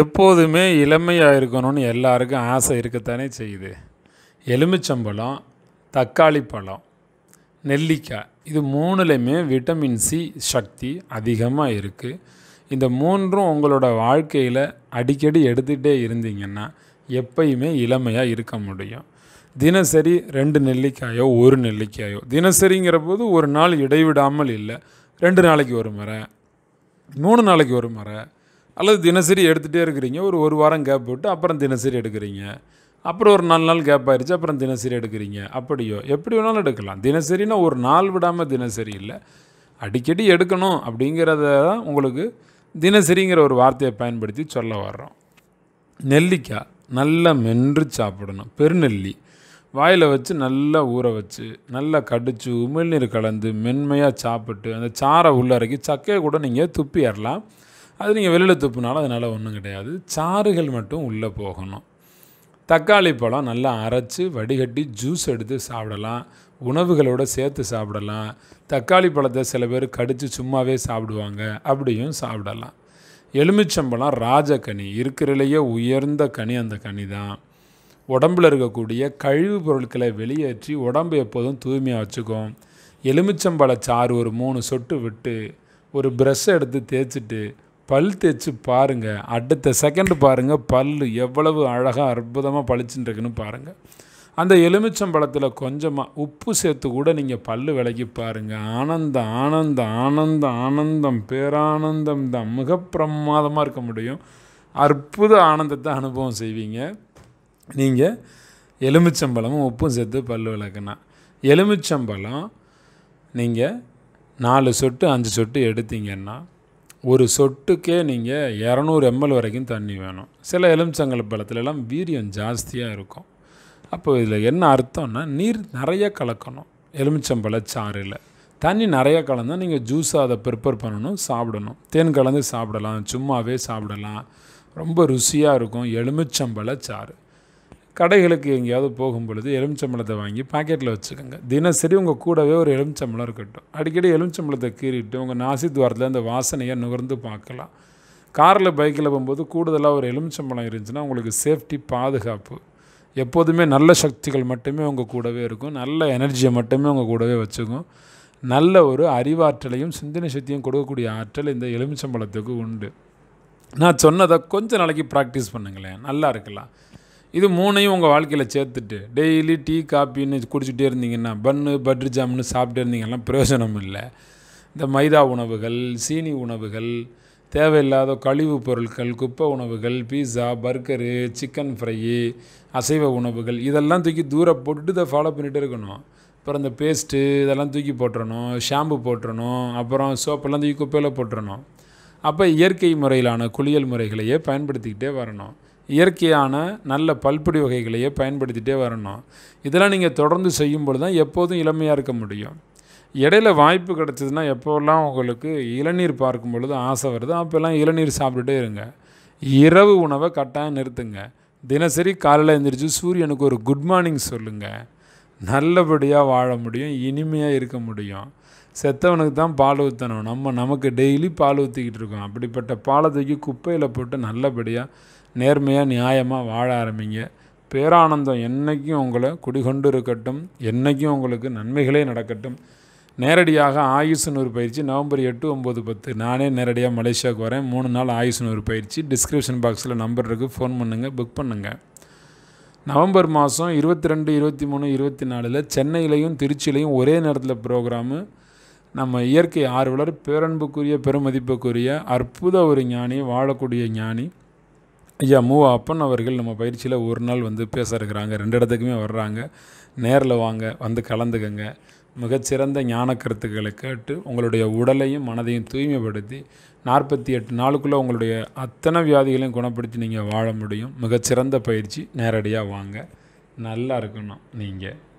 எப்போதுமே இளமையாக இருக்கணும்னு எல்லாருக்கும் ஆசை இருக்கத்தானே செய்யுது எலுமிச்சம்பழம் தக்காளி பழம் நெல்லிக்காய் இது மூணுலேயுமே விட்டமின் சி சக்தி அதிகமாக இருக்குது இந்த மூன்றும் உங்களோட வாழ்க்கையில் அடிக்கடி எடுத்துகிட்டே இருந்தீங்கன்னா எப்பயுமே இளமையாக இருக்க முடியும் தினசரி ரெண்டு நெல்லிக்காயோ ஒரு நெல்லிக்காயோ தினசரிங்கிற போது ஒரு நாள் இடைவிடாமல் இல்லை ரெண்டு நாளைக்கு ஒரு முறை மூணு நாளைக்கு ஒரு முறை அல்லது தினசரி எடுத்துகிட்டே இருக்கிறீங்க ஒரு ஒரு வாரம் கேப் விட்டு அப்புறம் தினசரி எடுக்கிறீங்க அப்புறம் ஒரு நாலு நாள் கேப் ஆயிடுச்சு அப்புறம் தினசரி எடுக்கிறீங்க அப்படியோ எப்படி வேணாலும் எடுக்கலாம் தினசரினா ஒரு நாள் விடாமல் தினசரி இல்லை அடிக்கடி எடுக்கணும் அப்படிங்கிறத தான் உங்களுக்கு தினசரிங்கிற ஒரு வார்த்தையை பயன்படுத்தி சொல்ல வர்றோம் நெல்லிக்காய் நல்லா மென்று சாப்பிடணும் பெருநெல்லி வாயில் வச்சு நல்லா ஊற வச்சு நல்லா கடிச்சு உமிழ்நீர் கலந்து மென்மையாக சாப்பிட்டு அந்த சாரை உள்ளறக்கி சக்கையை கூட நீங்கள் ஏறலாம் அது நீங்கள் வெளியில் துப்புனாலும் அதனால் ஒன்றும் கிடையாது சாறுகள் மட்டும் உள்ளே போகணும் தக்காளி பழம் நல்லா அரைச்சி வடிகட்டி ஜூஸ் எடுத்து சாப்பிடலாம் உணவுகளோடு சேர்த்து சாப்பிடலாம் தக்காளி பழத்தை சில பேர் கடித்து சும்மாவே சாப்பிடுவாங்க அப்படியும் சாப்பிடலாம் எலுமிச்சம்பழம் கனி இருக்கிறலையே உயர்ந்த கனி அந்த கனி தான் உடம்பில் இருக்கக்கூடிய கழிவு பொருட்களை வெளியேற்றி உடம்பு எப்போதும் தூய்மையாக வச்சுக்கும் எலுமிச்சம்பழ சாறு ஒரு மூணு சொட்டு விட்டு ஒரு ப்ரெஷ்ஷை எடுத்து தேய்ச்சிட்டு பல் தேய்ச்சி பாருங்கள் அடுத்த செகண்ட் பாருங்கள் பல் எவ்வளவு அழகாக அற்புதமாக பளிச்சுன்னு பாருங்க பாருங்கள் அந்த எலுமிச்சம்பழத்தில் கொஞ்சமாக உப்பு சேர்த்து கூட நீங்கள் பல் விலகி பாருங்கள் ஆனந்தம் ஆனந்தம் ஆனந்தம் ஆனந்தம் பேரானந்தம் தான் மிக பிரமாதமாக இருக்க முடியும் அற்புத ஆனந்தத்தை அனுபவம் செய்வீங்க நீங்கள் எலுமிச்சம்பழமும் உப்பும் சேர்த்து பல் விளக்குனா எலுமிச்சம்பழம் நீங்கள் நாலு சொட்டு அஞ்சு சொட்டு எடுத்தீங்கன்னா ஒரு சொட்டுக்கே நீங்கள் இரநூறு எம்எல் வரைக்கும் தண்ணி வேணும் சில எலுமிச்சங்கல் பழத்துலலாம் வீரியம் ஜாஸ்தியாக இருக்கும் அப்போ இதில் என்ன அர்த்தம்னா நீர் நிறைய கலக்கணும் எலுமிச்சம்பழ சாறில் தண்ணி நிறைய கலந்தால் நீங்கள் ஜூஸாக அதை ப்ரிப்பேர் பண்ணணும் சாப்பிடணும் தேன் கலந்து சாப்பிடலாம் சும்மாவே சாப்பிடலாம் ரொம்ப ருசியாக இருக்கும் எலுமிச்சம்பழ சாறு கடைகளுக்கு எங்கேயாவது போகும் பொழுது எலுமிச்சம்பழத்தை வாங்கி பாக்கெட்டில் வச்சுக்கோங்க தினசரி உங்கள் கூடவே ஒரு எலுமிச்சம்பழம் இருக்கட்டும் அடிக்கடி எலுமிச்சம்பழத்தை கீறிட்டு உங்கள் நாசி துவாரத்தில் அந்த வாசனையை நுகர்ந்து பார்க்கலாம் காரில் பைக்கில் போகும்போது கூடுதலாக ஒரு எலுமிச்சம்பழம் இருந்துச்சுன்னா உங்களுக்கு சேஃப்டி பாதுகாப்பு எப்போதுமே நல்ல சக்திகள் மட்டுமே உங்கள் கூடவே இருக்கும் நல்ல எனர்ஜியை மட்டுமே உங்கள் கூடவே வச்சுக்கும் நல்ல ஒரு அறிவாற்றலையும் சிந்தனை சக்தியும் கொடுக்கக்கூடிய ஆற்றல் இந்த எலுமிச்சம்பழத்துக்கு உண்டு நான் சொன்னதை கொஞ்சம் நாளைக்கு ப்ராக்டிஸ் பண்ணுங்களேன் நல்லா இருக்கலாம் இது மூணையும் உங்கள் வாழ்க்கையில் சேர்த்துட்டு டெய்லி டீ காப்பின்னு குடிச்சுட்டே இருந்தீங்கன்னா பன்னு பட்டர் ஜாம்னு சாப்பிட்டே இருந்தீங்கலாம் பிரயோஜனம் இல்லை இந்த மைதா உணவுகள் சீனி உணவுகள் தேவையில்லாத கழிவுப் பொருட்கள் குப்பை உணவுகள் பீஸா பர்கரு சிக்கன் ஃப்ரை அசைவ உணவுகள் இதெல்லாம் தூக்கி தூர போட்டுட்டு இதை ஃபாலோ பண்ணிகிட்டே இருக்கணும் அப்புறம் இந்த பேஸ்ட்டு இதெல்லாம் தூக்கி போட்டுறணும் ஷாம்பு போட்டுறணும் அப்புறம் சோப்பெல்லாம் தூக்கி குப்பையில் போட்டுறணும் அப்போ இயற்கை முறையிலான குளியல் முறைகளையே பயன்படுத்திக்கிட்டே வரணும் இயற்கையான நல்ல பல்புடி வகைகளையே பயன்படுத்திகிட்டே வரணும் இதெல்லாம் நீங்கள் தொடர்ந்து செய்யும்பொழுது தான் எப்போதும் இளமையாக இருக்க முடியும் இடையில வாய்ப்பு கிடச்சதுன்னா எப்போல்லாம் உங்களுக்கு இளநீர் பார்க்கும் பொழுது ஆசை வருது அப்போல்லாம் இளநீர் சாப்பிட்டுட்டே இருங்க இரவு உணவை கட்டாயம் நிறுத்துங்க தினசரி காலையில் எழுந்திரிச்சு சூரியனுக்கு ஒரு குட் மார்னிங் சொல்லுங்கள் நல்லபடியாக வாழ முடியும் இனிமையாக இருக்க முடியும் செத்தவனுக்கு தான் பால் ஊற்றணும் நம்ம நமக்கு டெய்லி பால் ஊற்றிக்கிட்டு இருக்கோம் அப்படிப்பட்ட பாலை தூக்கி குப்பையில் போட்டு நல்லபடியாக நேர்மையாக நியாயமாக வாழ ஆரம்பிங்க பேரானந்தம் என்றைக்கும் உங்களை குடிகொண்டு இருக்கட்டும் என்றைக்கும் உங்களுக்கு நன்மைகளே நடக்கட்டும் நேரடியாக ஆயுசுனூர் பயிற்சி நவம்பர் எட்டு ஒம்பது பத்து நானே நேரடியாக மலேசியாவுக்கு வரேன் மூணு நாள் ஆயுசுனூர் பயிற்சி டிஸ்கிரிப்ஷன் பாக்ஸில் நம்பர் இருக்குது ஃபோன் பண்ணுங்கள் புக் பண்ணுங்கள் நவம்பர் மாதம் இருபத்தி ரெண்டு இருபத்தி மூணு இருபத்தி நாலில் சென்னையிலையும் திருச்சியிலையும் ஒரே நேரத்தில் ப்ரோக்ராமு நம்ம இயற்கை ஆர்வலர் பேரன்புக்குரிய பெருமதிப்புக்குரிய அற்புத ஒரு ஞானி வாழக்கூடிய ஞானி ஐயா மூ அப்பன் அவர்கள் நம்ம பயிற்சியில் ஒரு நாள் வந்து பேச இருக்கிறாங்க ரெண்டு இடத்துக்குமே வர்றாங்க நேரில் வாங்க வந்து கலந்துக்கங்க மிகச்சிறந்த ஞான கருத்துக்களை கேட்டு உங்களுடைய உடலையும் மனதையும் தூய்மைப்படுத்தி நாற்பத்தி எட்டு நாளுக்குள்ளே உங்களுடைய அத்தனை வியாதிகளையும் குணப்படுத்தி நீங்கள் வாழ முடியும் மிகச்சிறந்த பயிற்சி நேரடியாக வாங்க நல்லா இருக்கணும் நீங்கள்